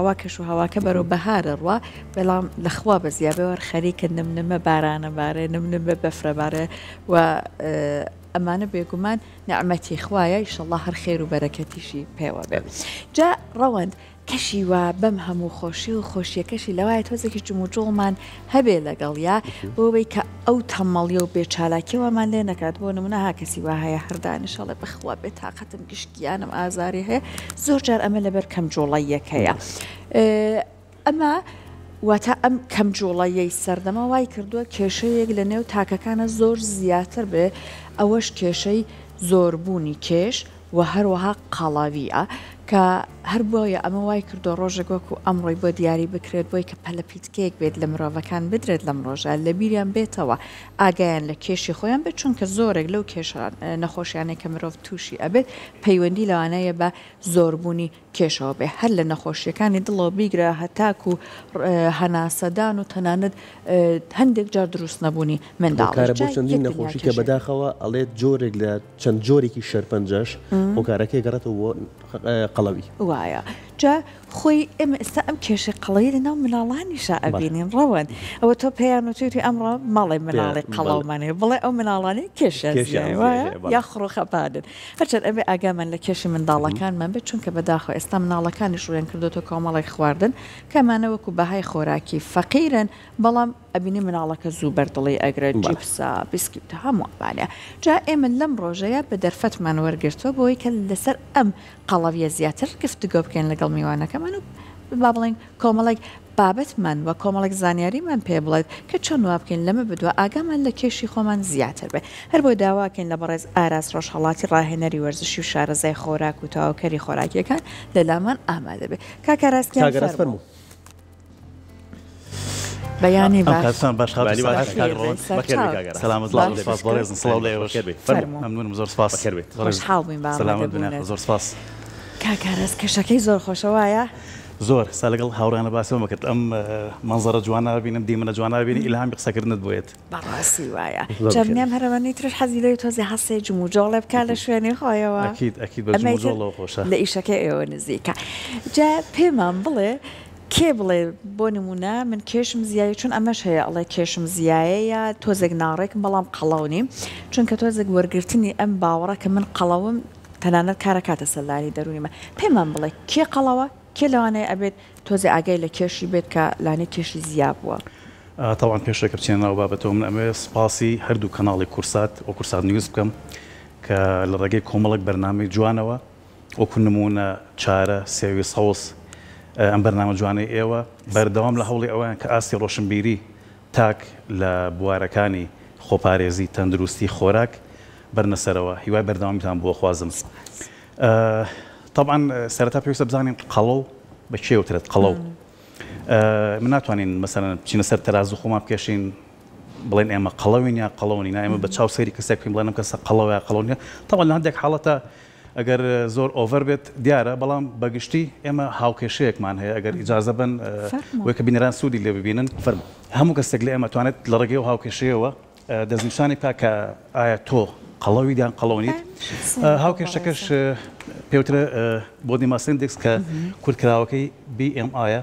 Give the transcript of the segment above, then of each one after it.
ئەوە کەش و هەواکە بەرەو بەهارە ڕوا بەڵام لەخوا بەزیابەوە خەریکە نمنمە بارانەبارە نمنمە بەفرەبارە و ئەمانە بێگومان نعمەتی خوایە ئیشەله هەر خێر و بەرەکەتیشی پێوە بێ. جا ڕەوەند کەشی وا بەم هەموو خۆشی و خۆشیەکەشی لەوای تۆزێکی جموجۆڵمان هەبێ لەگەڵیا بۆەوەی کە ئەو تەمەڵی و بێچالاکیەوەمان لێ نکات بۆ نمونە ها کەسی وا هەیە هەردانیشەڵێ بخوا بێت تااقەتم گشتیانم ئازاری هەیە زۆر جار ئەمە لەبەر کەم جۆڵی یەکەیە. ئەمە واتە ئەم کەم جوڵەیەی سەردەمە وای کردووە کێشەیەک لە نێو تاکەکانە زۆر زیاتر بێ ئەوەش کێشەی زۆربوونی کێش و هەروەها قاڵاویە کە هەر بۆیە ئەمە وای کردو ڕۆژە گۆکو ئەمڕۆی بۆ دیاری بکرێت بۆی کە پەلەپیتکەیەک بێت لە مرۆڤەکان بدرێت لەم ڕۆژە لە بیریان بێتەوە ئاگایان لە کێشی خۆیان بێت چونکە زۆرێک لەو کێشان نەخۆشیانێک کە مرۆڤ تووشی ئەبێت پەیوەندی لەوانەیە بە زۆربوونی کێشەوە بێ هەر لە نەخۆشیەکانی دڵەوە بیگرە هەتاک و هەناسەدان و تەنانەت هەندێک جار دروست نەبوونی منداڵ چەندین نەخۆشی کە بەداخەوە ئەڵێت جۆرێک لە چەند جۆرێکی شەرپەنجەش بۆ کارەکەی گەڕێتەوە قڵ Pahlavi. Wow, yeah. جا خۆی ئێمە ئێستا ئەم کێشی قەڵەی لەناو مناڵانیشە ئەبینین ڕەوەن ئەوە تۆ پێیان وتوری ئەمڕۆ ماڵی مناڵی قەڵەومانێ بڵێ ئەو مناڵانی کێشە یا خڕۆخەپادن هەرچەر ئەبێ ئاگامان لە کێشی منداڵەکانمان بێت چونکە بەداخۆ ئێستا مناڵەکانی شوێن کردوەوە کۆمەڵی خواردن کەمانەوەکو بەهای خۆراکی فەقیرن بەڵام ئەبینی مناڵەکە زوو بەردڵی ئەگرێت جیپسا بیسکیت هەموو بالە جا ئێمە لەم ڕۆژەیە بە دەرفەتمان وەرگرتوە بۆی کە لەسەر ئەم قەڵەویە زیاتر گفتگۆ بکەن لەگە لەگەڵ میوانەکەمان و با بڵین کۆمەڵێک بابەتمان وە کۆمەڵک زانیاریمان پێ بڵێت کە چۆن وا بکەین لەمە بدووە ئاگامان لە کێشی خۆمان زیاتر بێ هەر بۆی داواکەین لە بەڕێز ئاراس ڕۆژهڵاتی ڕاهێنەری وەرزشی و شارەزای خۆراک و تاواکەری خۆراکیەکان لە لامان ئامادە بێ کاکەڕاستیان فەرمو. بەیانی باشسپاس زۆر سپاس زۆر سپاس. کاکارەس کێشەکەی زۆر خۆشەوەیە؟ زۆر سا لەگەڵ هاوڕانە باسەوە کرد ئەم منزەرە جوانابینم دی منە جوانابینی ئیلهام قسەکردنت بێت بەڕاستی وایە جەبنیام هەرەوەنی ترش حەزی لەوی تۆزی هەسێ جموجۆڵێ بکە لە شوێنی خۆیەوە خۆشە لە ئیشەکە ئێوە نزیکە جا پێمان بڵێ کێ بڵێ بۆ نمونە من کێشم زیایی چون ئەمەش هەیە ئەڵێ کێشم زیایەیە تۆزێک ناڕێکم بەڵام قەڵاونیم چونکە تۆزێک وەرگرتنی ئەم باوەڕە کە من قەڵەوم تەنانەت کارەکاتە سەلاری دەرونیمە پێمان بڵێ کێ قەڵەوە کێ لەوانەیە ئەبێت تۆزی ئاگای لە کێشی بێت کە لانێ کێشی زیاب بووە. تاوان پێشەکە بچێنەوە بابەتەوە من ئەمێ سپاسی هەردوو کەناڵی کورسات ئۆ کورسات نیوز بکەم کە لە ڕێگەی کۆمەڵک بەرنامی جوانەوە وەکو نمونە چارە سێوی سەوس ئەم بەرنامە جوانەی ئێوە بەردەوام لە هەوڵی ئەوەیان کە ئاسی ڕۆشنبیری تاک لە بوارەکانی خۆپارێزی تەندروستی خۆراک بەرنەسەرەوە هیوای بەردەوامیتان بۆ خوازم طبعاان سەرتا پێویستە بزانین قەڵە و بە چێوترێت قەڵە من ناتوانین مەسەرەن چینە سەر تەازو خۆما بکەشین بڵێن ئێمە قەڵەوین یا قەڵەوەنی ئێمە بە چاو سەری کەسێک پێم بڵێنم کەسە قەڵەوە قەڵەوە تەوان لە هەندێک حاڵەتە ئەگەر زۆر ئۆڤەر بێت دیارە بەڵام بەگشتی ئێمە هاوکێشەیەکمان هەیە ئەگەر ئیجاازە بن وەکە بینەران سوودی لێ ببینن فەرم هەموو کەسێک لە ئێمەتوانێت لە ڕێگەی و هاوکێشەیەوە دەزیشانی تا کە ئایا تۆ قەڵەویدیان قەڵەوەیت هاوکێشەکەش پێوترە بۆ دیماسندێکس کە کورتکراوەکەی BMIە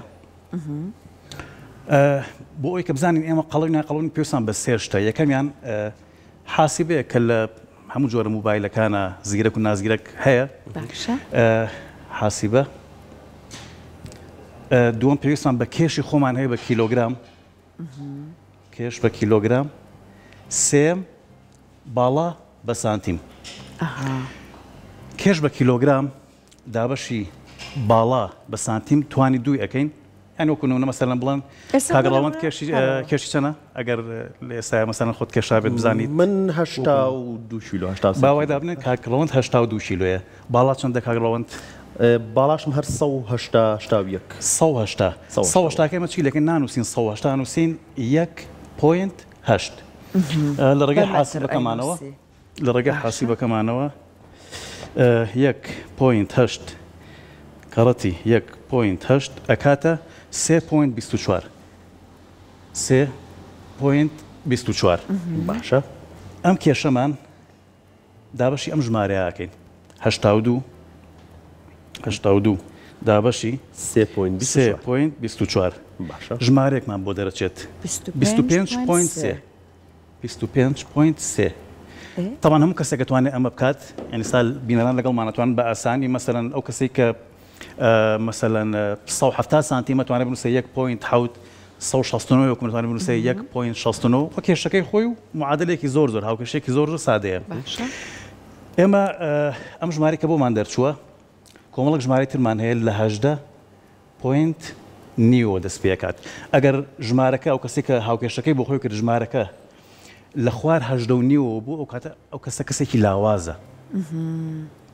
بۆ ئەوی کە بزانین ئێمە قەڵەوینا قەڵون پێوسان بە سێشتە یەکەمیان حاسیبەیە کە لە هەموو جۆرە موبایلەکانە زیرەک و نازگیرەک هەیە حاسیبە دووەم پێویستان بە کێشی خۆمان هەیە بە کیلۆگرام کێش بە کیلۆگرام سێم باڵا بە سانتیم کێش بە کیلۆگرام دابەشی باڵا بە سانتیم توانی دوی ئەەکەین ئەنوکن و نەمەسەلەن بڵند کاگەڵاوەند کێشی چەنە ئەگەر ئێستا مەسەن خۆت کێشا بێت بزانیت منه دوشیلوهشتا باوای دابنێت کاکڵەوەند هشتا و دوشیلوە باڵا چەندە کاگڵەوەند باڵاشم هەر 1970 چی لەکەن نانووسین 1970 نووسین 1.8 لە ڕگەی حاسەکەمانەوە لە ڕێگە حاسیبەکەمانەوە یەک پوینت هەشت کەڕەتی یەک پوینت هەشت ئەکاتە سێ پوینت 24 سێ پوینت 24 باشە ئەم کێشەمان دابەشی ئەم ژمارەیەکەین هشتا دوو هشتا دوو دابەشی پوینت 24 ژمارێکمان بۆ دەرەچێت 25 پوینت 25 پوینت 3 تەوان هەموو کەسێک دەتوانێت ئەمە بکات ئەنیسال بینەران لەگەڵمانەتوان بە ئاسانی مەسەرەن ئەو کەسی کە مەسەلەن 1970 سانتی مەتوانێت بنووسە 1 پوینت حوت 1669 حکومتوانی بنووسە 1 پوینت 69 وە کێشەکەی خۆی و معادلێکی زۆر زۆر هاوکەشێکی زۆر زۆر سادەیە ئێمە ئەم ژماری کە بۆمان دەرچووە کۆمەڵک ژماری ترمان هەیە لە هەدە پوینت نیوە دەست پێکات ئەگەر ژمارەکە ئەو کەسێک کە هاوکێشەکەی بۆ خۆی کرد ژمارەکە لە خوار هەژدە و نیوە بوو ئەو کاتە ئەو کەسە کەسێکی لاوازە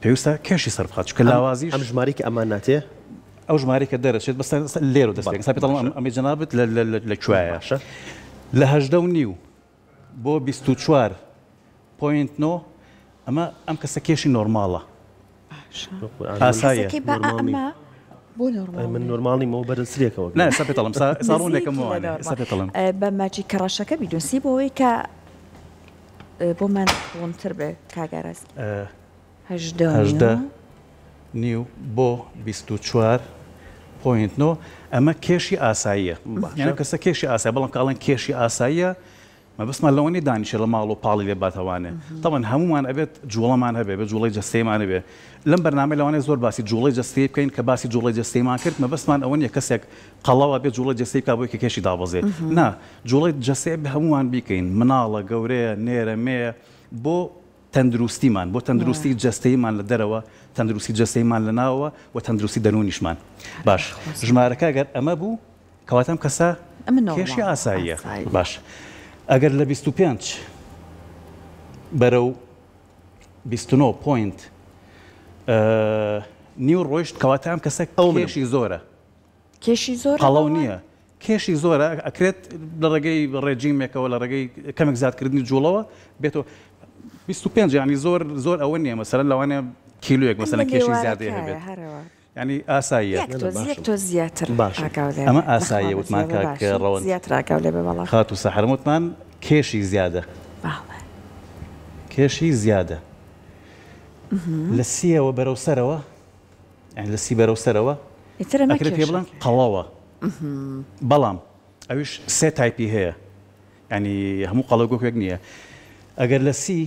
پێویستە کێشی سەرخات کە لاوازی ئەم ژمارێکی ئەمان ناتێ ئەو ژمارێکە دەرەچێت بەس لێرە دەستێک سا ئەمە جنابێت لە کوێشە لە هەژدە و نیو بۆ 24 پوینت نۆ ئەمە ئەم کەسە کێشی نۆرمالە ئاسایە من نورمالی مەوە بەرزسرێکەوە ساڵون لەکەم بە ماچی کەڕەشەکە بیدۆسی بۆەوەی کە بۆ من قوڵمتر بێ کاگەرەست نیو بۆ 24 پوینتۆ ئەمە کێشی ئاساییە کەسە کێشی ئاسای بەڵام کاڵن کێشی ئاساییە مەبستمان لەوەنی دانیشە لە ماڵ و پاڵی لێ باتەوانێ تەوان هەمومان ئەبێت جوڵەمان هەبێ بە جوڵی جەستێمان بێ لەم بەنامە لەوانێ زۆر باسی جوڵی جەستی بکەین کە باسی جوڵی جەستیمان کرد مەبستمان ئەوەن یە کەسێک قەڵەوە بێت جوڵی جەستی کا بۆی کە کێشی دابەزێت نا جوڵی جەسێ هەمووان بیکەین مناڵە گەورەیە نێرە مێ بۆ تەندروستیمان بۆ تەندروستی جەستەیمان لە دەرەوە تەندروستی جەستەیمان لە ناوە و تەندروستی دەرونیشمان باش ژمارەکە گەر ئەمە بوو کەواتم کەسە کێشی ئاساییە باش ئەگەر لە 25 بەرە و 29 پوینت نیو ڕۆیشت کەواتە ئەم کەسە کەڵێشی زۆرە کێشی زۆر هەڵەو نییە کێشی زۆرە ئەکرێت لە ڕێگەی ڕێجیمێکەوە لە ڕێگەی کەمێک زیادکردنی جوڵەوە بێتەوە 25 ینی زۆر زۆر ئەوە نییە مەسەر لەوانە کیلوێک مەسەن کێشی زیادێ هەبێت ینی ئاساییە تۆ زیاتر ئەمە ئاساییە وتمان کاکەڕەوە زیاتراگەاو لێ بەڵ خات و سەحرموتمان کێشی زیادە کێشی زیادە لە سیەوە بەرەو سەرەوە لە سی بەرەو سەرەوە پێ بڵن قەڵەوە بەڵام ئەویش سێ تایپی هەیە ینی هەموو قەڵەگۆکێک نییە ئەگەر لە سی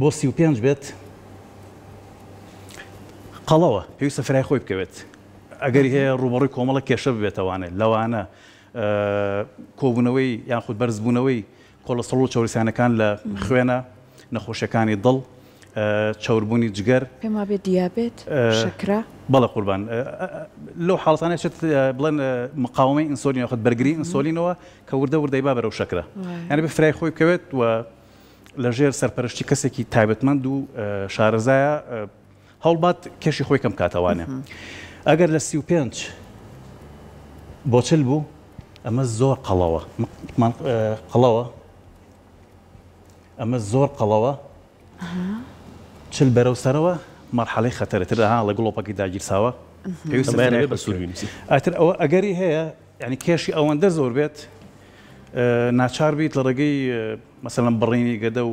بۆ سی و پێنج بێت قەڵەوە پێویستە فرای خۆی بکەوێت ئەگەری هەیە ڕوبڕی کۆمەڵە کێشە بێتوانێت لەوانە کۆبوونەوەی یان خود بەرزبوونەوەی کۆلەسەڵ و چاورسیانەکان لە خوێنە نەخۆشەکانی دڵ چاوربوونی جگەر پێما بێت دیابێت شکرا بەڵە قوربان لەو حڵسانێت بڵێن مقاومەی ئینسۆلی خت بەرگری ئینسۆلینەوە کە وردە وردەی با بەرەو شکرە یعنی بە فرای خۆی بکەوێت و لەژێر سەرپەرشتی کەسێکی تایبەتمەند و شارەزایە هەڵبات کێشی خۆی کەم کاتەوانێ ئەگەر لە سی و پێنج بۆچل بوو ئەمە زۆر قەڵەوە قەڵەوە ئەمە زۆر قەڵەوە چل بەرەو سەرەوە مەرحەڵی خەتەرترها لە گڵۆپەکی داگیرساوە ئەتر ئەوە ئەگەری هەیە ینی کێشی ئەوەندە زۆر بێت ناچار بیت لە ڕێگەی مەسەلم بڕینی گەدە و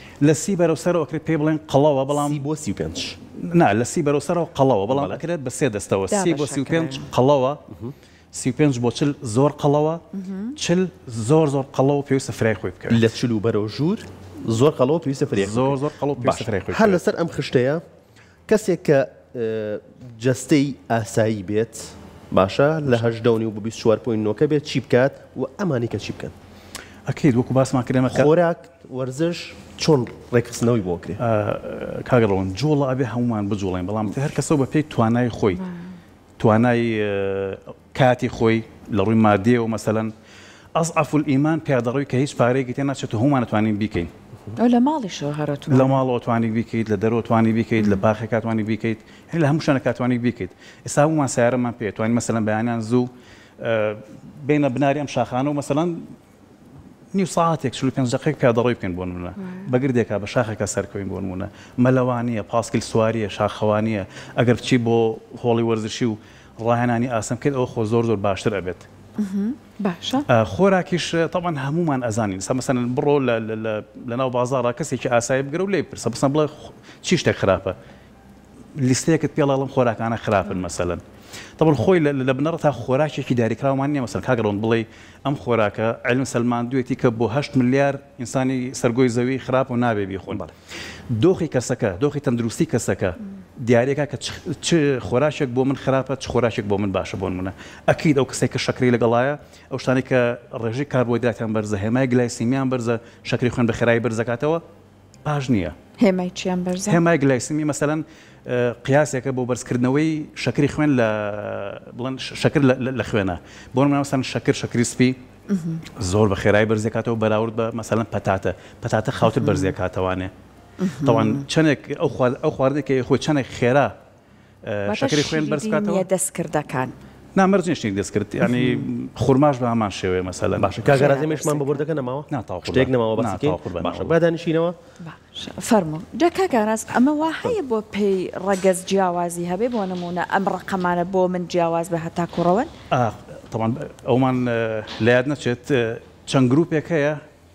لە سی بەرەوسەرەوەکرێت پێ بڵێن قەڵەوە بەڵام بۆ سی پێنج نا لە سی بەرەوسەرەوە قەڵەوە بەڵام ئەکرێت بە سێ دەستەوە سی بۆ سی پێنج قەڵەوە سی پێنج بۆ چل زۆر قەڵەوە چل زۆر زۆر قەڵەوە پێویستە فرای خۆی بکە لە چل و بەرەو ژوور زۆر قەڵەوە پێویستە فری زۆر زۆر قەڵەوە پێ هەر لەسەر ئەم خشتەیە کەسێک کە جستەی ئاسایی بێت باشە لە هەشدەونی و 24.9 بێت چی بکات و ئەمانی کە چی بکەن ئەکەیت وەکو باسمان کرێمە خۆراک وەرزش چۆن ڕێکخستنەوەی بۆکرێ کاگەڕەوەن جۆڵە ئەبێ هەمومان بجوڵێن بەڵام هەر کەسە بە پێی توانای خۆی توانای کاتی خۆی لە ڕووی مادیەوە مەسەەن ئەسعف ئیمان پیادەڕووی کە هیچ پارێکی تێ ناچێت هەمومان توانین بیکەین لە ماڵی شەهرەت لە ماڵەوە توانی بیکەیت لە دەرەوە توانی بیکەیت لە باخی کاتوانی بیکەیت هەر لە هەموو شانە کاتوانی بیکەیت ئێستا ومان سیارەمان پێ توانین مەسەەن بەیانیان زوو بینە بناری ئەم شاخانە و مەسەەن نی ساعتێک چ پێ دقیق پیادەڕۆی بکەین بۆ منە بەگردێکا بە شاخێکە سەرکەوین بۆ منە مەلەوانیە پاسکیل سواریە شاخەوانیە ئەگەر بچی بۆ هۆڵی وەرزشی و ڕاهێنانی ئاسم کرد ئەو خۆ زۆر زۆر باشتر ئەبێت خۆراکیش تاوان هەمومان ئەزانین سا مەسەن بڕۆ لە ناو بازارە کەسێکی ئاسایی بگرە و لێ پرسە بسم بڵێ چی شتێک خراپە لیستەیەکت پێڵڵم خۆراکانە خراپن مەسەن طبعا خۆی لە بنەڕ تا خۆراکێکی داریکراومان نیە مەسەر کاگەڕۆن بڵێ ئەم خۆراکە ئەلم سلمان دوێتی کە بۆ هەشت ملیار ئینسانی سەرگۆی زەوی خراپ و نابێبی خۆن بەڵ دۆخی کەسەکە دۆخی تەندروستی کەسەکە دیارێکە کە خۆراشێک بۆ من خراپە چ خۆراشێک بۆ من باشە بۆن منە ئەکیید ئەو کەسێک کە شکری لەگەڵایە ئەو شتانی کە ڕێژی کاربۆیداتیان بەرزە هێمای گلایسیمیان بەرزە شکری خوێن بە خێرای بەرزەکاتەوە پاش نییە هێمای چیان بەرز هێمای گلایسمی مەسەەن قیاسێکە بۆ بەرزکردنەوەی شکری خوێن لە بڵند شکر لە خوێنە بۆ منناوەسان شکر شکری سپی زۆر بە خێرای بەرزێکاتەوە بەراورد بە مەسەەن پەتاتە پەتاتە خاوتر بەرزێکاتەوانێ تاوان چندێک ئەو خواردێکی خۆی چندێک خێرا شکری خوێن بەرزکاتەوە دەستکردەکان. نه نا مەرج نیشتێک دەست کرد ینی خورماش بە هەمان شێوەیە مەسەلە باشە کاگەرازێمێشمان بە بردەکە نەماوە ناتاو شتێک نەماوە باشە فرمو جا که اگر از اما هەیە با پی ڕەگەز جیاوازی هبی بۆ نمونە ئەم ڕقەمانە بۆ من جیاواز آه طبعا اومان تاوان نشد چند نەچێت که گرروپێک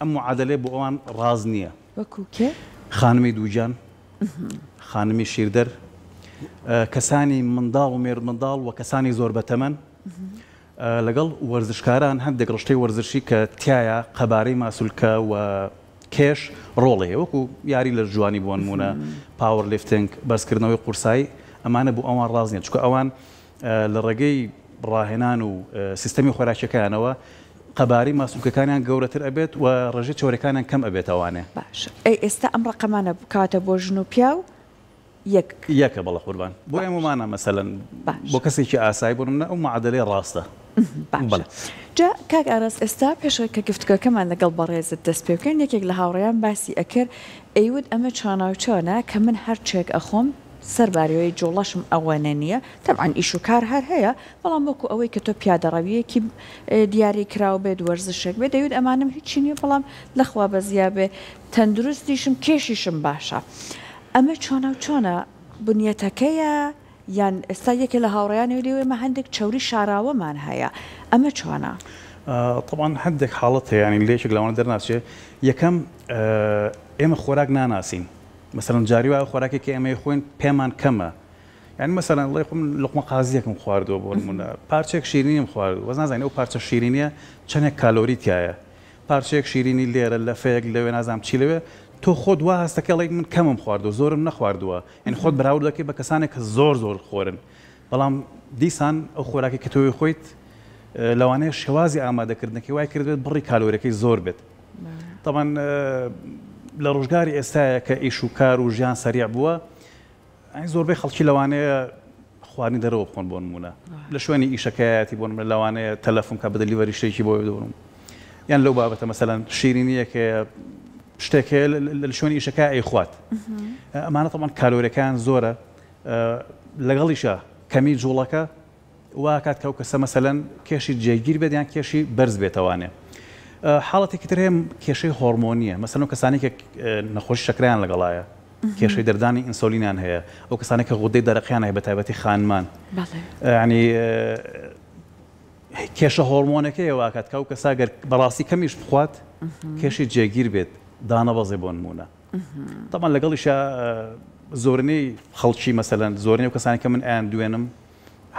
اما ئەم با اومان راز نیه و کوکه خانمی دوجان خانمی شیردر کەسانی منداڵ و مێرد منداڵ و کەسانی زۆر بەتەمەن لەگەڵ وەرزشکاران هەندێک ڕشتەی وەرزشی کە تایە قەبارەی ماسولکە و کێش ڕۆڵێ وەکو یاری لە جوانی بۆنمونە پاوەر لفتنگ بەسکردنەوەی قورسایی ئەمانە بوو ئەوان ڕاز نیە چکە ئەوان لە ڕێگەی ڕاهێنان و سیستەمی خۆراکیەکانەوە قەباری ماسوکەکانیان گەورەتر ئەبێت و ڕژێ چۆرەکانیان کەم ئەبێت ئەوانێ باش ئێستا ئەم ڕقەمانە بکاتە بۆ ژن و پیا و یەکە بەڵە قوربان بۆ ئێمەمانە مەسەلەن بۆ کەسێکی ئاسایی بوونە ئەو معدلێ ڕاستە جا کاک ئاراس ئێستا پێشە کە گفتکەکەمان لەگەڵ بەڕێزت دەست پێکەن یەکێک لە هاوڕێیان باسی ئەکرد ئەیود ئەمە چاناوچۆنە کە من هەرچێک ئەخۆم سەرباریەوەی جۆڵەشم ئەوەنە نییە تەبعاان ئیش و کار هەر هەیە بەڵام وەکو ئەوەی کە تۆ پیادەڕەویەکی دیاری کراوە بێت وەرزشێک بێ دەیود ئەمانم هیچی نییە بەڵام لەخوا بەزیابێ تەندروستیشم کێشیشم باشە. ئەمە چۆنە و چۆنە بنیەتەکەیە یان ئێستا یەکێ لە هاوڕیانی لێوێمە هەندێک چوری شاراوەمان هەیە ئەمە چۆنە. طبعاان هەندێک حاڵەت هەیەنی لێشێک لەوانە دەرناچێت یەکەم ئێمە خۆراک ناناسیین مەسەرم جاری وایە خۆراکێکی ئەمە خوێن پێمان کەمە یعنی مەسەرەن لەی خم لقمە قازیەکم خواردووە بۆمونە پارچێک شیرینیم خوارد وەز نازانین ئەو پارچە شیرینیە چەندێک کالۆریتیایە پارچێک شیرینی لێرە لە فەیەک لەوێ نازام چی لەوێ تۆ خۆت وا هەستەکەڵێک من کەمم خواردو زۆرم نەخواردووە ئەن خۆت براور دەکەی بە کەسانێک کە زۆر زۆر خۆرن بەڵام دیسان ئەو خۆراکی کە تۆی خۆیت لەوانەیە شێوازی ئامادەکردنەکەی وای کردێت بڕی کالۆرەکەی زۆر بێت تاوان لە ڕۆژگاری ئێستاە کە ئیش و کار و ژیان سریع بووە ئەین زۆربەی خەڵکی لەوانەیە خواردنی دەرەوە بخۆن بۆ نمونە لە شوێنی ئیشەکەیەتی بۆن لەوانەیە تەلەفۆن کە بدەلیوەری شتێکی بۆ دەبم یان لەو بابەتە مەسەلاەن شیرینیەکە شتێک لە شوێنی ئیشەکە ئەیخوات ئەمانە تەمان کالۆرەکان زۆرە لەگەڵیشە کەمی جوڵەکە وا کات کەوکە سەمەسەلەن کێشی جێگیر بێت یان کێشی بەرز بێتوانێ حاڵەتێکی ترێم کێشەی هۆرمۆنیە مەسەن و کەسانێک نەخۆش شکریان لەگەڵایە کێشەی دەردانی ئینسۆلینان هەیە ئەو کەسانێک کە غودەی دەرەقیان هەیە بە تایبەتی خانمان ینی کێشە هۆرمۆنەکەی واکات کە و کەساگەر بەڕاستی کەمیش بخوات کێشی جێگیر بێت دانەبەزێ بۆ نمونە تەمان لەگەڵیشە زۆرنەی خەڵکی مەسەلەن زۆرنەی و کەسانی کە من ئایان دوێنم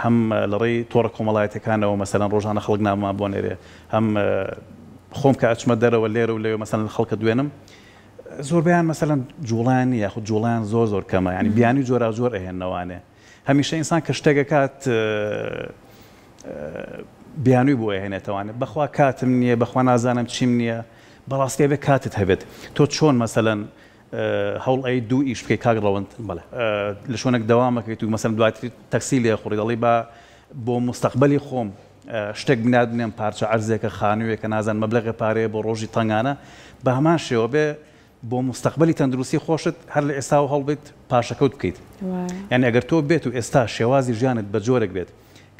هەم لەڕێی تۆڕە کۆمەڵایەتەکانەوە مەسەلەن ڕۆژانە خەڵک ناما بۆ نێرێ هەم خۆم کە ئەچمە دەرەوە لێرە و لێوە مەسەلەن خەڵکە دوێنم زۆربیان مەسەلەن جوڵان یاخود جوڵان زۆر زۆر کەمە ینی بیانی جۆرا زۆر ئەهێنەوانێ هەمیشە ئینسان کە شتێکە کات بیانووی بۆ ئەهێنێتەوانێت بەخوا کاتم نییە بەخوا نازانم چیم نییە بەڕاستیە بێ کاتت هەبێت تۆ چۆن مەسەەن هەوڵ ئەی دوو ئیش بکەی کاگڕەوەند بڵێ لە شوۆنێک دەوامەکەیت و مەسەن دواتری تەکسی لێ خوڕی دەڵی بە بۆ مستەقبلی خۆم شتێک بنادنێن پارچە ئەرزێکە خانوویەکە نازان مەبلغی پارەیە بۆ ڕۆژی تەنگانە بە هەمان شێوە بێ بۆ مستقبلی تەندروستی خۆشت هەر لە ئێستا و هەڵبێت پاشەکەوت بکەیت یان ئەگەر تۆ بێت و ئێستا شێوازی ژیانت بە جۆرێک بێت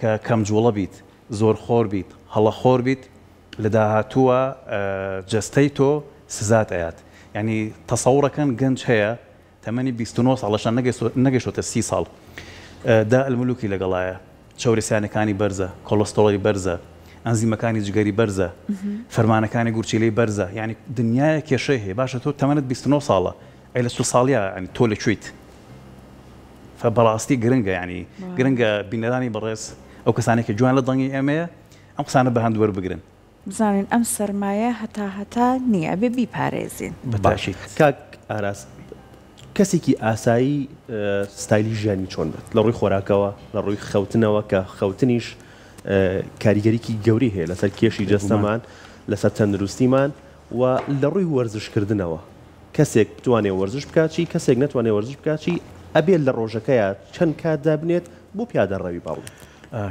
کە کەم جوڵە بیت زۆر خۆر بیت هەڵە خۆر بیت لە داهاتووە جستەی تۆ سزات ئەات ینی تەسەورەکان گەنج هەیە تەمەنی 29 ساڵەشان نەگەشتە سی ساڵ دا ئەلملوکی لەگەڵایە چاورسیانەکانی بەرزە کۆلستۆڵی بەرزە ئەنزیمەکانی جگەری بەرزە فەرمانەکانی گورچیلەی بەرزە ینی دنیاە کێشەی هەیە باشە تۆ تەمەنت 29 ساڵە ئەی لە سو ساڵیە ئەنی تۆ لەکویت بەڕاستی گرنگە ینی گرنگە بینەرانی بەڕێز ئەو کەسانێکی جوان لە دەنگی ئەمەیە ئەم قسانە بە هەندوەر بگرن بزانین ئەم سرمایە هەتا هەتا نییە بێ بیپارێزین باشیت کاک ئاراس کەسێکی ئاسایی ستایلی ژیانی چۆن بێت لە ڕووی خۆراکەوە لە ڕووی خەوتنەوە کە خەوتنیش کاریگەریکی گەوری هەیە لەسەر کێشی جەستەمان لەسەر تەندروستیمان و لە ڕووی وەرزشکردنەوە کەسێک بتوانێت وەرزش بکچی کەسێک نتوانێت وەرزش بکچی ئەبێت لە ڕۆژەکەیە چەند کات دابنێت بۆ پیادە ڕەوی باڵ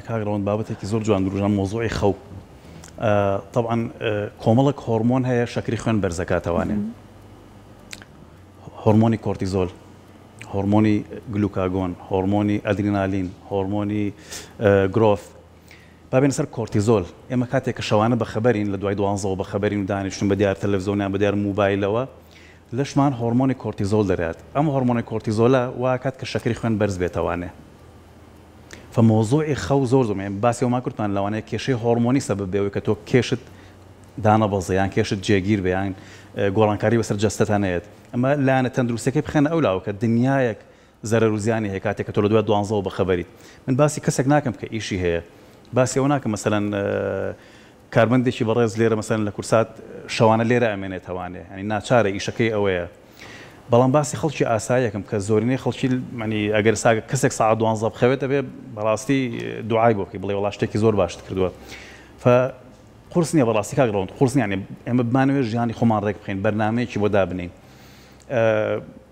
کاگەڕەوەند بابەتێکی زۆر جوان دروژان مۆزۆی خەوت طبعا کۆمەڵک هۆرمۆن هەیە شەکری خوێن بەرزەکاتەوانێ هۆرمۆنی کۆرتیزۆل هۆرمۆنی گلوکاگۆن هۆرمۆنی ئەدرینالین هۆرمۆنی گرۆف بابێن سەر کۆرتیزۆل ئێمە کاتێک کە شەوانە بە خبەرین لە دوای دوانزەوە بە خبەرین و دانیشتون بە دیار تەلەڤزۆنیان بە دیار موبایلەوە لەشمان هۆرمۆنی کۆرتیزۆل دەرێت ئەم هۆرمۆنی کۆرتیزۆلە واکات کە شەکری خوێن بەرز بێتەوانێ فمۆزۆی خەو زۆر زۆم باسی وما کورتمان لەوانەیە کێشەی هۆرمۆنی سەبب بێەوەی کە تۆ کێشت دانا بەزیان کێشت جێگیر بیان گۆڕانکاری بەسەر جستتانەیەت ئەمە لاەنە تەندروستەکەی بخێنە ئەو لاوە کە دنیایەک زەرە روزیانی هەیە کاتێک کە تۆ لە دوای دوانزەوە بەخەبەریت من باسی کەسێک ناکەم کە ئیشی هەیە باسی ئەو ناکەم مەمثلەن کارمەندێکی بەڕێز لێرە مەمثلەن لە کورسات شەوانە لێرە ئەمێنێتوانێ ینی ناچارە ئیشەکەی ئەوەیە بەڵام باسی خەڵکی ئاساییەکەم کە زۆرینەی خەڵکی منی ئەگەر ساگە کەسێک سا دوانزە بخەوێتە بێ بەڕاستی دوعای بۆکە بڵێ وڵا شتێکی زۆر باشت کردووە قرس نیە بەڕاستی کاگەڕۆن قرسنیانی ئێمە بمانوێت ژیانی خۆمان ڕێک بخین بەرنمەیەکی بۆ دابنین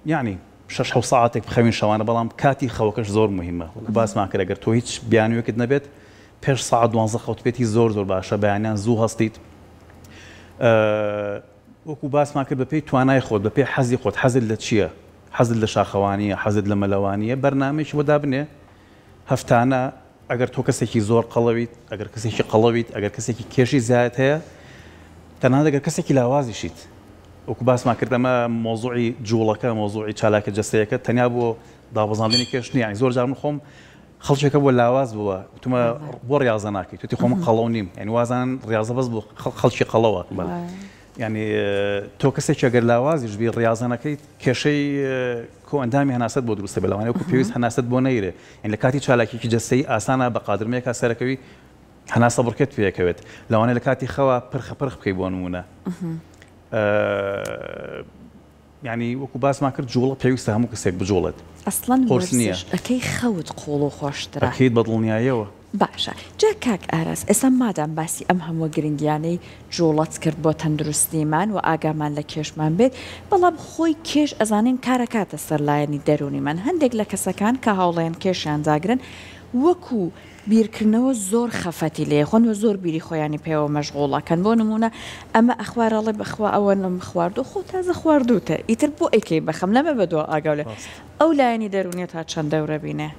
ینی شش ساعتێک بخەوین شەوانە بەڵام کاتی خەوەکەش زۆر مهمە باسمان کرد ئەگەر تۆ هیچ بیانوێکت نەبێت پێش ساعت دوانزە خەوتبێتی زۆر زۆر باشە بەیانیان زوو هەستیت وەکو باسمان کرد بە پێی توانای خۆت بە پێی حەزی خۆت حەزت لە چییە؟ حەزت لە شاخەوانیە حەزت لە مەلەوانیە بەرنمێکی وەدا بنێ هەفتانە ئەگەر تۆ کەسێکی زۆر قەڵەویت ئەگەر کەسێکی قەڵەویت ئەگەر کەسێکی کێشی زیات هەیە تەنها دەگەر کەسێکی لاوازیشیت وەکو باسمان کردەمە مۆزوعی جوڵەکە مۆزوعی چالاکە جەستەیەەکە تەنیا بۆ دابزانانی کێشنی یانی زۆر جارم خۆم خەڵچێکە بۆ لاواز بووە تومە بۆ ڕاضە ناکەیت توی خۆم قەڵەو نیم یعنی وازان ڕاضە بەس بوو خەڵکی قەڵەوە. ینی تۆ کەسێک ئەگەر لاوازیش بی ڕاضانەکەی کێشەی کۆئندامی هەناست بۆ دروستە بەلەوانێ وکو پێویست هەناست بۆ نەیرێ ئەین لە کاتی چالاکیکی جەسەی ئاسانە بە قادرمەیەکە سەرەکەوی هەناسە بڕکێت پێەکەوێت لەوانێ لە کاتی خەوا پرخەپرخ بکەی بۆ نمونە ینی وەکو باسمان کرد جوڵە پێویستە هەموو کەسێک بجوڵێت ئەسڵەن قرس نییە ئەەکەی خەوت قۆڵ و خۆشترەکەیت بەدڵنیایەوە باشە جا کاک ئاراس ئێستا مادام باسی ئەم هەموو گرنگیانەی جوڵەت کرد بۆ تەندروستیمان و ئاگامان لە کێشمان بێت بەڵام خۆی کێش ئەزانین کارەکاتە سەرلایەنی دەرونیمان هەندێک لە کەسەکان کە هاوڵێن کێشیان داگرن وەکو بیرکردنەوە زۆر خەفەتی لێخۆن و زۆر بیری خۆیانی پێوە مەشغوڵەکەن بۆ نمونە ئەمە ئەخوارەڵێ بخوا ئەوە نم خوارد و خۆ تازە خواردوتە ئیتر بۆ ئەیکەی بەخەم لەمە بەدووە ئاگەولێ ئەو لایەنی دەرونێت تا چەند دەورە بینێ.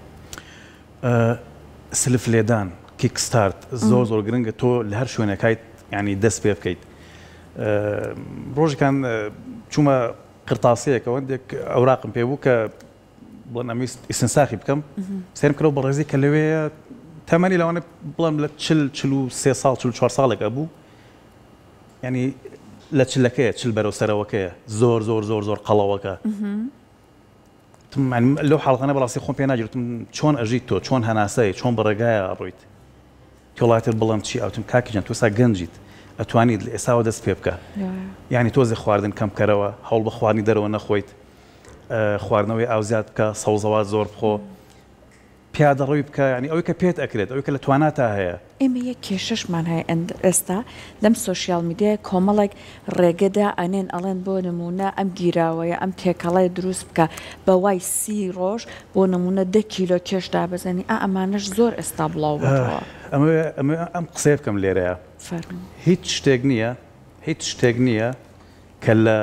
سلف لێدان کیکستارت زۆر زۆر گرنگە تۆ لە هەر شوێنەکەیت ینی دەست پێ بکەیت ڕۆژەکان چوومە قرتاسەیەکەوە دێک ئەوراقم پێبوو کە بڵەمەویست ئیسنساخی بکەم سێن کرەوە بە ڕێزی کە لەوەیە تەمەنی لەوانە بڵم لە چل چل و سێ ساڵ چل چوار ساڵێکە بوو ینی لە چلەکەیە چل بەرەو سەرەوەکەیە زۆر زۆر زۆر زۆر قەڵەوەکە گوتم لەو حڵانە بەڵاستی خۆم پێ ناگرتم چۆن ئەژیت تۆ چۆن هەناسایی چۆن بەڕێگایە ئەڕۆیت تۆڵاتر بڵم چی ئەوتم کاکیجان تۆسا گەنجیت ئەتوانیت لە ئێساوە دەست پێ بکە یعنی تۆزی خواردن کەم کەرەوە هەوڵ بە خواردنی دەرەوە نەخۆیت خواردنەوەی ئاو زیاد بکە سەوزەوات زۆر بخۆ پیادەڕەوی بکەنی ئەوەی کە پێت ئەکرێت ئەوی کە لە تواناتە هەیە ئێمە یە کێشەشمان هەیە ئێستا لەم سوۆسیال میدیای کۆمەڵێک ڕێگەدا ئەنێن ئەڵێن بۆ نمونە ئەم گیراوەیە ئەم تێکەڵی دروست بکە بە وای سی ڕۆژ بۆ نمونە ده کیلۆ کێشدا بزەنی ئا ئەمانش زۆر ئێستا بڵاو ئەمە ئەم قسێ بکەم لێرەیە هیچ شتێک نییە هیچ شتێک نییە کە لە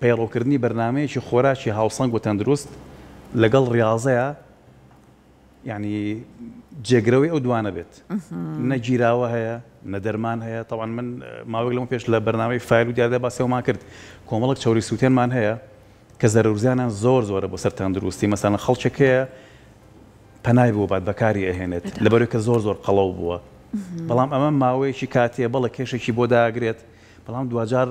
پەیڕۆکردنی بەرنمەیەکی خۆراکی هاوسەنگ و تەندروست لەگەڵ ریاضەیە ینی جێگرەوەی ئەو دوانە بێت نەگیراوە هەیە نە دەرمان هەیە تاوان من ماوەک لەم پێش لە بەرنامەی فایل و دیادا باسیەوەمان کرد کۆمەڵک چاوری سووتێنمان هەیە کە زەرورزیانان زۆر زۆرە بۆ سەران دروستی مەسانە خەڵچێکەیە پەنای بوو بات بەکاری ئەهێنێت لەبەرەوە کە زۆر زۆر قەڵەو بووە بەڵام ئەمە ماوەیەکی کاتێ بەڵە کێشێکی بۆ داگرێت بەڵام دوجار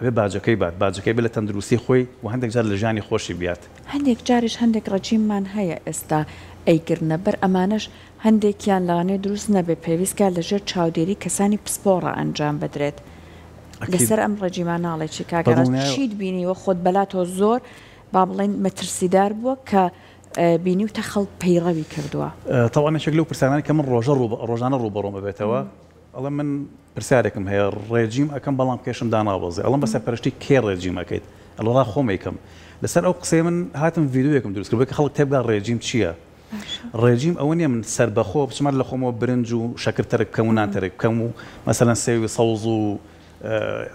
ئەبێ باجەکەی بات باجەکەی بێت لە تەندروستی خۆی و هەندێک جار لە ژانی خۆشی بیات هەندێک جاریش هەندێک ڕەجیممان هەیە ئێستا ئەیگرنە بەر ئەمانش هەندێکیان لاانێ دروست نەبێ پێویستکە لەژێر چاودێری کەسانی پسپۆڕە ئەنجام بدرێت. لەسەر ئەم ڕێجیمانناڵێکی کاگەڕشید بینیوە خۆت بەلاتۆ زۆر با بڵێن مەترسیدار بووە کە بینی و تە خەڵ پەیڕەوی کردووە تەوانێکێک لەو پرسیانانی کە من ڕۆژە ڕۆژانە ڕوبڕۆ ببێتەوە ئەڵە من پرسیارێکم هەیە ڕێجیم ئەەکەم بەڵام کێشم داناوەزی ئەڵم بەسەر پەرشتی کێ ڕێجیمەکەیت ئەڵڵا خۆمێکم لەسەر ئەو قسەی من هاتم یددیوەکەم دروست کرد کە خەڵک تێبگا ڕێجیم چییە ڕێژیم ئەوە نیە من سربەخۆ بچمە لە خۆمەوە برنج و شەکرتەرە بکەم و ناتەرە بکەم و مەسەەن سێوی سەوز و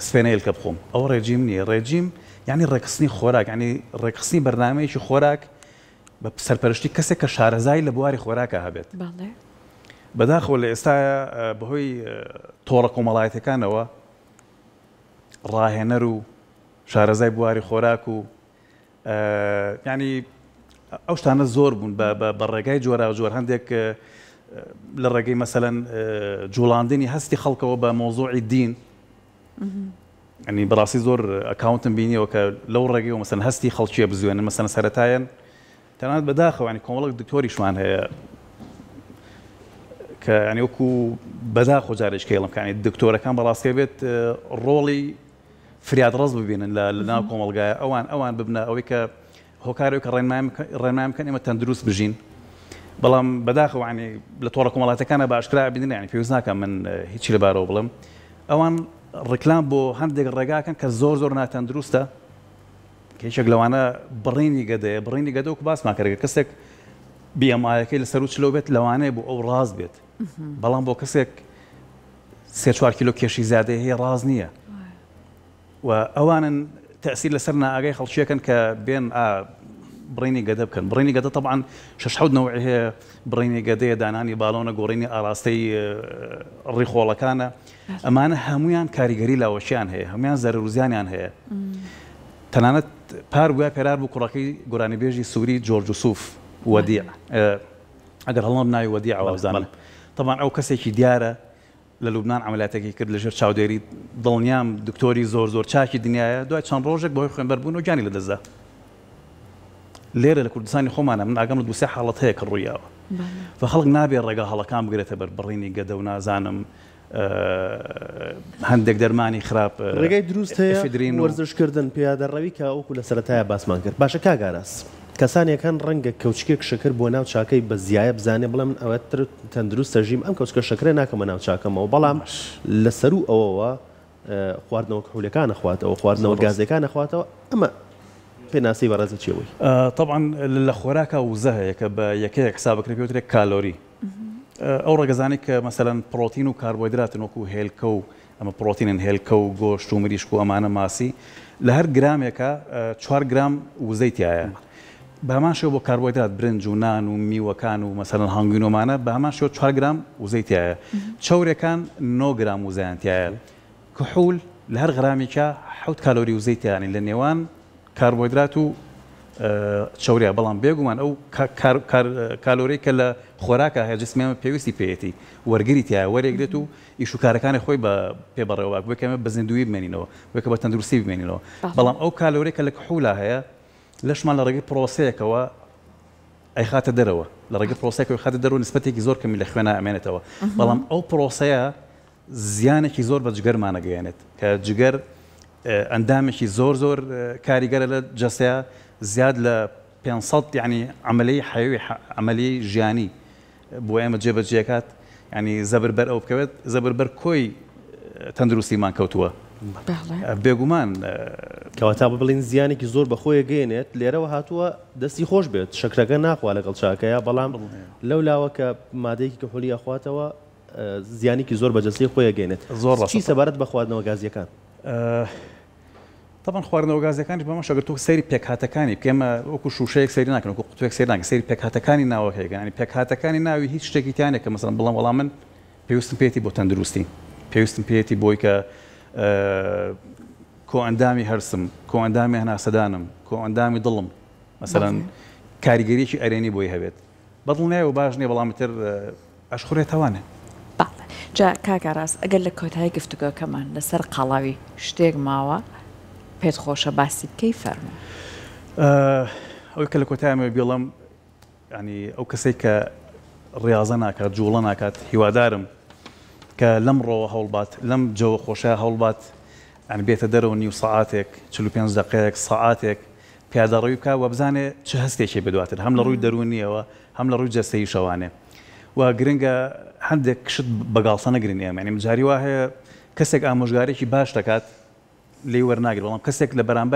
سوێنەیلکە بخۆم ئەوە ڕێژیم نییە ڕێژیم یعنی ڕێکخستنی خۆراک ینی ڕێکخستنی بەرنمەیەکی خۆراک بە سەرپەرشتی کەسێک کە شارەزای لە بواری خۆراکە هەبێت بەداخۆ لە ئێستا بەهۆی تۆڕە کۆمەڵایەتەکانەوە ڕاهێنەر و شارەزای بواری خۆراک و ینی ئەو شتانە زۆر بوون بە ڕێگای جۆرا جۆر هەندێک لە ڕێگەی مەسەەن جوڵاندنی هەستی خەڵکەوە بە مۆزۆعی دین ئەنی بەڕاستی زۆر ئەکاونتم بینیەوە کە لەو ڕێگەی و مەسەن هەستی خەڵکیە بزوێنن مەسەن سەتایەن تەنانەت بەداخەوانی کۆمەڵک دکتۆریشمان هەیە کە ئەنی وەکو بەدا خۆجارێک کەڵمکانی دکتۆرەکان بەڕاستکە بێت ڕۆڵی فریاد ڕز ببینن لە ناو کۆمەلگایە ئەوان ئەوان ببنە ئەوەی کە هۆکارێک کە ڕێنمام بکەن ئێمە تەندروست بژین بەڵام بەداخەوانی لە تۆڕە کۆمەڵاتەکانە باشکرا بینیان پێویست ناکە من هیچی لەبارەوە بڵم ئەوان ڕکلام بۆ هەندێک ڕێگاکەن کە زۆر زۆر ناتەندروستە کێشێک لەوانە بڕینی گەدەیە بڕینی گەدە و باسمان کردگە کەسێک بیەمایەکەی لە سەر و چلو بێت لەوانەیە بۆ ئەو ڕاز بێت بەڵام بۆ کەسێک سێ چوار کیلو کێشی زیادە هەیە ڕاز نییە و ئەوانن تاثیر لەسەر ناگەی خەڵچیەکەن کە بێن بڕینی گەدە بکەن بڕینی گەدە طبعاان شەشحودنەوە هەیە بڕینی گەدەیە دانانی باڵۆنە گۆڕینی ئاراستەی ڕیخۆڵەکانە ئەمانە هەمویان کاریگەری لاوەشیان هەیە هەمویان زەرروزیانیان هەیە تەنانەت پار وای پێرار بوو کوڕەکەی گۆرانیبێژی سووری جۆرجوسوف وەدیە ئەگەر هەڵام ناوی وەدیە ئاوازانە طبعاان ئەو کەسێکی دیارە لە لوبناان ئەعملاتێکی کرد لەژێر چاودێری دڵنیام دکتۆری زۆر زۆر چاکی دنیاە دوای چەند ڕۆژێک بۆی خوێنبەربوون و گیانی لە دەزە لێرە لە کوردستانی خۆمانە من ئاگەم دوسێ حاڵەت هەیە کە ڕوویاوە بە خەڵک نابێت ڕێگە هەڵەکان بگرێتە بەر بڕینی گەدە و نازانم هەندێک دەرمانی خراپ ڕێگەی دروست هەیە درین وەرزشکردن پیادە ڕەوی کە ئەوکو لە سەتایە باسمان کرد باشە کاگاراست. کەسانێکەکان ڕەنگە کەوچکێک شکر بۆ ناو چاکەی بە زیایە بزانێ بڵم ئەوە تەندروست سەژیم ئەم کەوچکە شکرێ ناکەمە ناو چاکەمەوە بەڵام لەسەر و ئەوەوە خواردنەوە کەولەکانە خواتەوە خواردنەوە گازەکانە خواتەوە ئەمە پێناسی بەڕێزە چێەوەی طبعاان لە خۆراکە وزە هەیە کە بە یەکەیە حساب بکرێ پێوترێک کالۆری ئەو ڕگەزانانی کە مەسەەن پرۆتین و کاربۆیدراتن وەکو هێلکە و ئەمە پرۆتینن هێلکە و گۆشت و مریشک و ئەمانە ماسی لە هەر گرامێکە 4 گرام وزەیتیایە. بە هەمان شێو بۆ کاربۆیدات برنج و نان و میوەکان و مەسەرن هەنگوینۆمانە بە هەمان شێو 4 گرام وزەیتیایە چاورەکان 9 گرام وزیانتیایە کحول لە هەر غرامێکە حوت کالۆری وزەیتیانی لە نێوان کاربۆیدرات و اه، چاوریا بەڵام بێگومان ئەو کالۆری کە لە خۆراکە هەیە جسمیان پێویستی پێێتی وەرگری تیا وەرێگرێت و ئیشوکارەکانی خۆی بە پێبڕێوە بکەمە بە زیندوی بمێنینەوە بکە بە تەندروستی بمێنینەوە بەڵام ئەو کالۆری کە لە حولا هەیە ليش ما لرقي بروسيا كوا اي خاطر دروا لرقي بروسيا كوا خاطر دروا نسبتي كيزور كم اللي اخوانا امانه توا بلام او بروسيا زيانه كيزور بجغر ما نغيانت كجغر آه، اندامي شي زور زور آه، كاري قال له جسيا زياد ل يعني عملية حيوي عملية عملي جياني بو ام جي يعني زبر بر او كويت زبر بر كوي آه، تندرو سيمان كوتوا بێگومان کەواتا بڵین زیانێکی زۆر بەخۆی گەێنێت لێرەوە هاتووە دەستی خۆش بێت شکرەکە ناخوا لەگەڵ چاکەیە بەڵام لەو لاوە کە مادەیەکی کە حولی ئەخواتەوە زیانێکی زۆر بەجەستی خۆی گەێنێت زۆر چی سەبارەت بە خواردنەوە گازیەکان تاان خواردنەوە گازەکانی بەمە شەگرتو سەری پێکهاتەکانی بکەمە وەکو شوشەیەک سەری ناکەن وکو قوتوێک سەری ناکە سەری پێکهاتەکانی ناوەکەیگەانی پێکهاتەکانی ناوی هیچ شتێکی تیانێک کە مەسەن بڵام وەڵام من پێویستم پێێتی بۆ تەندروستی پێویستم پێێتی بۆی کە کۆئندامی هەرسم کۆئندامی هەناسەدانم کۆئندامی دڵم مەسەرەن کاریگەریکی ئەرێنی بۆی هەبێت بەدڵ نایە و باش نیە بەڵامتر ئەشخورێت توانێ جا کاکەڕاست ئەگەر لە کۆتایی گفتوگەکەمان لەسەر قەڵاوی شتێک ماوە پێت خۆشە باسی بکەی فەرمە ئەوەی کە لە کۆتایمە بێڵم ینی ئەو کەسێک کە ڕاضە ناکات جوڵە ناکات هیوادارم كلم رو هولبات لم جو خوشا هولبات يعني بيت بێتە دەرەوە نیو سعاتێک چلو پێ دقەیەک سعاتێک پیادەڕێوی بکە و بزانێ چ هەستێکی بدواتر هەم لە ڕووی دەرونیەوە هەم لە ڕووی جەستەی شەوانێ و گرنگە هەندێک يعني مجاري واه كسك امشغاري شي باش تكات لي وەرناگر والله كسك لە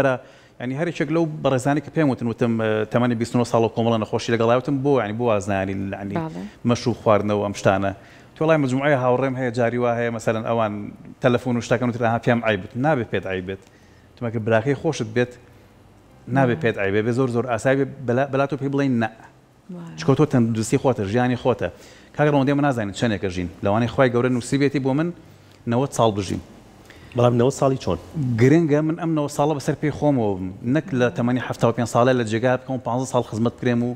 يعني هر هەرێکێک لو برزانك کە پێم وتم تەمانی 29 صالو کۆمەڵە نخوشي لەگەڵاوتم بو يعني بو وازنانی يعني مەش و خواردنەوە ئەم تۆ لای مجموعی هاوڕێم هەیە جاری وا هەیە مەمثلەن ئەوان تەلەفۆن و شتەکەن وترا پێم ئایبت نابێت پێت ئایبێت تمەکە براکەی خۆشت بێت نابێت پێت ئایبێ بێ زۆر زۆر ئاسایی بەلات و پێی بڵین نە چکۆ تۆ تەندروستی خۆتە ژیانی خۆتە کاگەڕەوەندێ من نازانین چەندێکە ژین لەوانی خی گەورە نووسیبێتی بۆ من نەوە ساڵ بژین بەڵام نەوە ساڵی چۆن گرنگە من ئەم نەوە ساڵە بەسەر پێی خۆمەوە بم نەک لە تەمەنی پێ ساڵە لە جێگا بکەم 15 ساڵ خزمەت کرێم و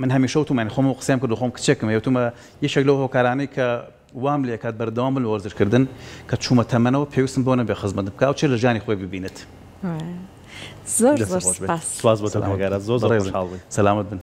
من هەمیشە وتمان خۆم و قسەم کرد خۆم کچێکم وتمە یەشێک لەو هۆکارانەی کە وام لێکات بەردەوام بن وەرزشکردن کە چوومە تەمەنەوە پێویستم بۆنە بێ خزمەت بکە و چێ لە ژانی خۆی ببینێت زۆر زۆر سپاس سپاس بۆ تەمەگەرە زۆر زۆر سلامت بن